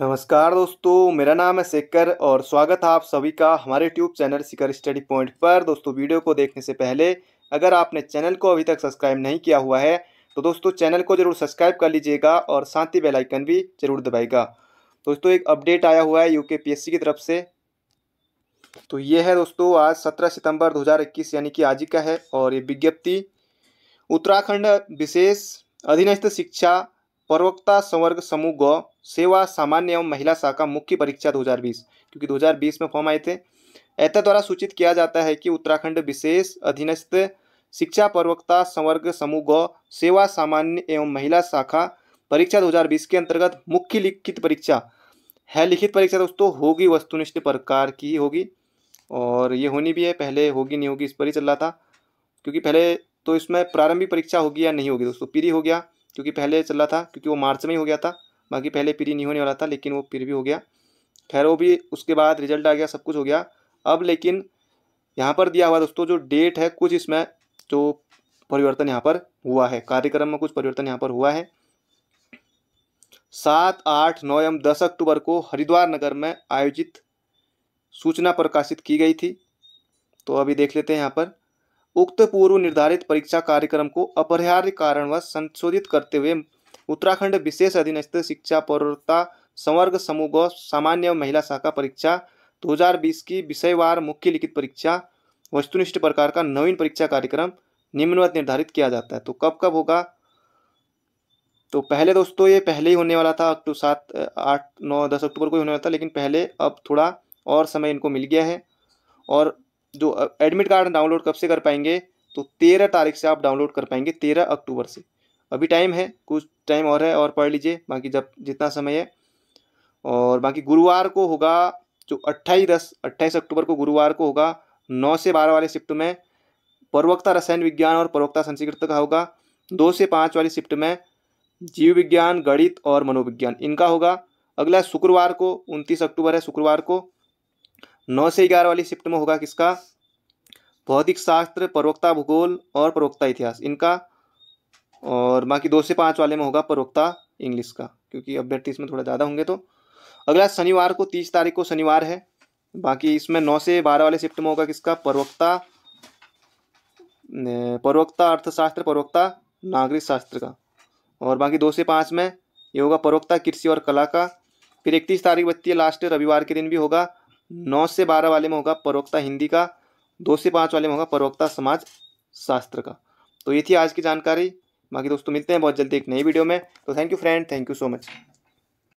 नमस्कार दोस्तों मेरा नाम है शेखर और स्वागत है आप सभी का हमारे YouTube channel Shikhar Study Point पर दोस्तों वीडियो को देखने से पहले अगर आपने चैनल को अभी तक सब्सक्राइब नहीं किया हुआ है तो दोस्तों चैनल को जरूर सब्सक्राइब कर लीजिएगा और साथ ही बेलाइकन भी जरूर दबाएगा दोस्तों एक अपडेट आया हुआ है यू के की तरफ से तो ये है दोस्तों आज सत्रह सितम्बर दो यानी कि आज ही का है और ये विज्ञप्ति उत्तराखंड विशेष अधीनस्थ शिक्षा प्रवक्ता संवर्ग समूह गौ सेवा सामान्य एवं महिला शाखा मुख्य परीक्षा 2020 क्योंकि 2020 में फॉर्म आए थे एता द्वारा सूचित किया जाता है कि उत्तराखंड विशेष अधीनस्थ शिक्षा प्रवक्ता संवर्ग समूह गौ सेवा सामान्य एवं महिला शाखा परीक्षा 2020 के अंतर्गत मुख्य लिखित परीक्षा है लिखित परीक्षा दोस्तों होगी वस्तुनिष्ठ प्रकार की होगी और ये होनी भी है पहले होगी नहीं होगी इस पर ही चल रहा था क्योंकि पहले तो इसमें प्रारंभिक परीक्षा होगी या नहीं होगी दोस्तों पीरी हो गया क्योंकि पहले चल रहा था क्योंकि वो मार्च में ही हो गया था बाकी पहले प्री नहीं होने वाला था लेकिन वो फिर भी हो गया खैर वो भी उसके बाद रिजल्ट आ गया सब कुछ हो गया अब लेकिन यहाँ पर दिया हुआ दोस्तों जो डेट है कुछ इसमें जो परिवर्तन यहाँ पर हुआ है कार्यक्रम में कुछ परिवर्तन यहाँ पर हुआ है सात आठ नौ एवं दस अक्टूबर को हरिद्वार नगर में आयोजित सूचना प्रकाशित की गई थी तो अभी देख लेते हैं यहाँ पर उक्त पूर्व निर्धारित परीक्षा कार्यक्रम को अपरिहार्य कारणवश संशोधित करते हुए उत्तराखंड विशेष अधीनस्थ शिक्षा पौरता संवर्ग समूह सामान्य महिला शाखा परीक्षा 2020 की विषयवार मुख्य लिखित परीक्षा वस्तुनिष्ठ प्रकार का नवीन परीक्षा कार्यक्रम निम्नवत निर्धारित किया जाता है तो कब कब होगा तो पहले दोस्तों ये पहले ही होने वाला था अक्टूबर सात आठ नौ दस अक्टूबर को ही होने वाला था लेकिन पहले अब थोड़ा और समय इनको मिल गया है और जो एडमिट कार्ड डाउनलोड कब से कर पाएंगे तो तेरह तारीख से आप डाउनलोड कर पाएंगे तेरह अक्टूबर से अभी टाइम है कुछ टाइम और है और पढ़ लीजिए बाकी जब जितना समय है और बाकी गुरुवार को होगा जो अट्ठाईस दस अट्ठाईस अक्टूबर को गुरुवार को होगा नौ से बारह वाले शिफ्ट में प्रवक्ता रसायन विज्ञान और प्रवक्ता संस्कृत का होगा दो से पाँच वाली शिफ्ट में जीव विज्ञान गणित और मनोविज्ञान इनका होगा अगला शुक्रवार को उनतीस अक्टूबर है शुक्रवार को नौ से ग्यारह वाली शिफ्ट में होगा किसका भौतिक शास्त्र प्रवक्ता भूगोल और प्रवक्ता इतिहास इनका और बाकी दो से पाँच वाले में होगा प्रवक्ता इंग्लिश का क्योंकि अभ्यर्थी इसमें थोड़ा ज़्यादा होंगे तो अगला शनिवार को तीस तारीख को शनिवार है बाकी इसमें नौ से बारह वाले शिफ्ट में होगा किसका प्रवक्ता प्रवक्ता अर्थशास्त्र प्रवक्ता नागरिक शास्त्र का और बाकी दो से पाँच में ये होगा प्रवक्ता कृषि और कला का फिर इकतीस तारीख बचती है लास्ट रविवार के दिन भी होगा नौ से बारह वाले में होगा प्रवक्ता हिंदी का दो से पाँच वाले में होगा प्रवक्ता समाज शास्त्र का तो ये थी आज की जानकारी बाकी दोस्तों मिलते हैं बहुत जल्दी एक नई वीडियो में तो thank you friend thank you so much